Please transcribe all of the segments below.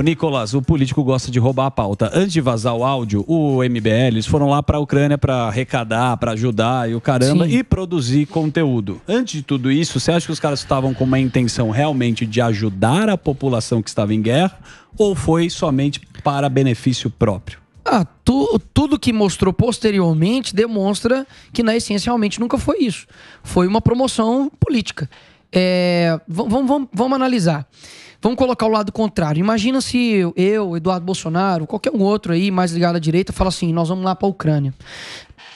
Ô, Nicolas, o político gosta de roubar a pauta. Antes de vazar o áudio, o MBL, eles foram lá para a Ucrânia para arrecadar, para ajudar e o caramba, Sim. e produzir conteúdo. Antes de tudo isso, você acha que os caras estavam com uma intenção realmente de ajudar a população que estava em guerra ou foi somente para benefício próprio? Ah, tu, tudo que mostrou posteriormente demonstra que, na essência, realmente nunca foi isso. Foi uma promoção política. É, vamos, vamos, vamos analisar. Vamos colocar o lado contrário. Imagina se eu, Eduardo Bolsonaro, qualquer um outro aí mais ligado à direita, fala assim: nós vamos lá para a Ucrânia.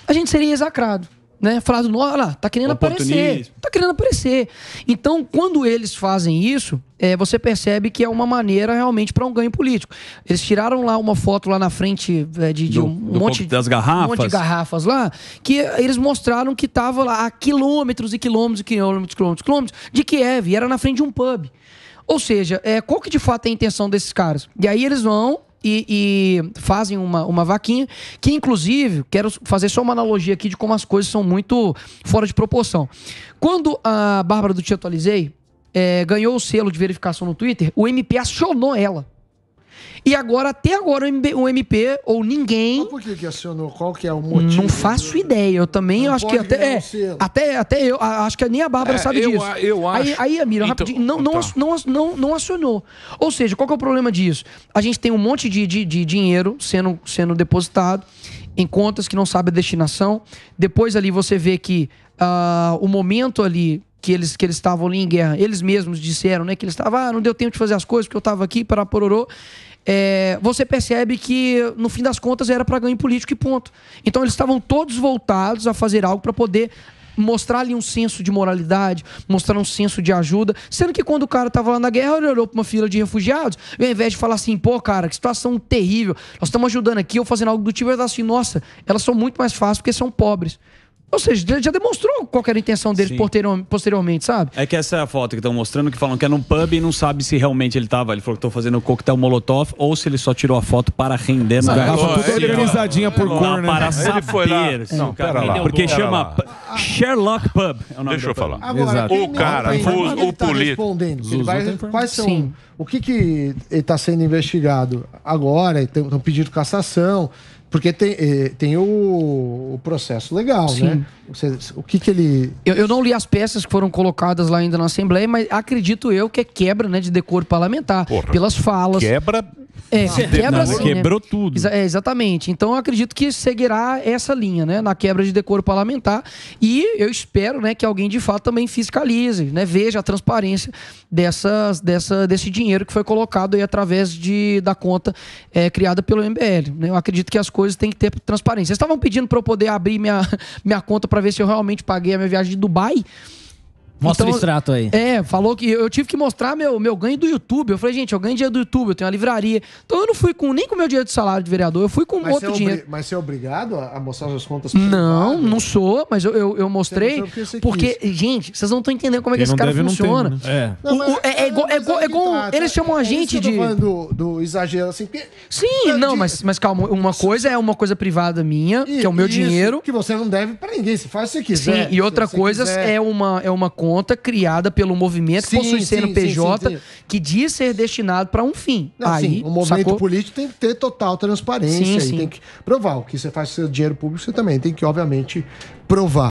A gente seria exacrado né? Falar do olha lá, tá querendo aparecer. Tá querendo aparecer. Então, quando eles fazem isso, é, você percebe que é uma maneira realmente para um ganho político. Eles tiraram lá uma foto lá na frente é, de, de do, um, monte, das garrafas. um monte de garrafas lá, que eles mostraram que tava lá a quilômetros e quilômetros e quilômetros, quilômetros, quilômetros de Kiev. E era na frente de um pub. Ou seja, é, qual que de fato é a intenção desses caras? E aí eles vão e, e fazem uma, uma vaquinha, que inclusive, quero fazer só uma analogia aqui de como as coisas são muito fora de proporção. Quando a Bárbara do Te Atualizei é, eh, ganhou o selo de verificação no Twitter, o MP acionou ela. E agora, até agora, o MP, ou ninguém. Mas por que, que acionou? Qual que é o motivo? Não faço ideia. Eu também acho que até, é, até. Até eu. Acho que nem a Bárbara é, sabe eu, disso. Eu acho. Aí, aí Amira, então, rapidinho. Não, não, tá. não, não, acionou. Ou seja, qual que é o problema disso? A gente tem um monte de, de, de dinheiro sendo, sendo depositado em contas que não sabe a destinação. Depois ali você vê que uh, o momento ali que eles que eles estavam ali em guerra. Eles mesmos disseram, né, que eles estavam, ah, não deu tempo de fazer as coisas porque eu estava aqui para pororô. É, você percebe que no fim das contas era para ganho político e ponto. Então eles estavam todos voltados a fazer algo para poder mostrar ali um senso de moralidade, mostrar um senso de ajuda. Sendo que quando o cara estava lá na guerra, ele olhou para uma fila de refugiados, e ao invés de falar assim, pô, cara, que situação terrível, nós estamos ajudando aqui, ou fazendo algo do tipo, ele assim, nossa, elas são muito mais fáceis porque são pobres. Ou seja, ele já demonstrou qual era a intenção dele posteriormente, sabe? É que essa é a foto que estão mostrando, que falam que é num pub e não sabe se realmente ele estava Ele falou que tô fazendo coquetel molotov ou se ele só tirou a foto para render na garrafa. Tudo organizadinha por cor, né? Para saber. Ele foi lá. Não, cara, lá. Porque chama... Sherlock Pub é o nome Deixa eu falar. Agora, o é cara, o, tá o tá político. Quais são? Sim. O que, que está sendo investigado agora? Estão pedindo cassação. Porque tem, eh, tem o, o processo legal, né? Sim. né? O que, que ele. Eu, eu, não li as peças que foram colocadas lá ainda na Assembleia, mas acredito eu que é quebra né, de decoro parlamentar. Porra, pelas falas. Quebra é, quebra não, assim, né? Quebrou né? tudo. É, exatamente. Então eu acredito que seguirá essa linha, né? Na quebra de decoro parlamentar. E eu espero né, que alguém de fato também fiscalize, né? Veja a transparência dessas, dessa, desse dinheiro que foi colocado aí através de, da conta é, criada pelo MBL. Né? Eu acredito que as coisas têm que ter transparência. Vocês estavam pedindo para eu poder abrir minha, minha conta para ver se eu realmente paguei a minha viagem de Dubai. Mostra então, o extrato aí. É, falou que eu tive que mostrar meu, meu ganho do YouTube. Eu falei, gente, eu ganho dinheiro do YouTube, eu tenho uma livraria. Então eu não fui com nem com meu dinheiro de salário de vereador, eu fui com mas outro é dinheiro. Mas você é obrigado a mostrar suas contas? Não, não sou, mas eu, eu, eu mostrei. Você porque, quis. gente, vocês não estão entendendo como é que esse cara deve, funciona. Né? é. É. é. é, igual. É igual, é tá, eles tá, chamam a é gente de. Do, do exagero, assim. Porque... Sim, não, mas, mas calma, uma coisa é uma coisa privada minha, e, que é o meu dinheiro. Que você não deve pra ninguém, se faz que quiser. Sim, e outra coisa é uma, é uma coisa conta criada pelo movimento sim, possui CNPJ sim, sim, que diz ser destinado para um fim. Não, Aí, o movimento sacou? político tem que ter total transparência e tem que provar o que você faz com seu dinheiro público, você também tem que obviamente provar.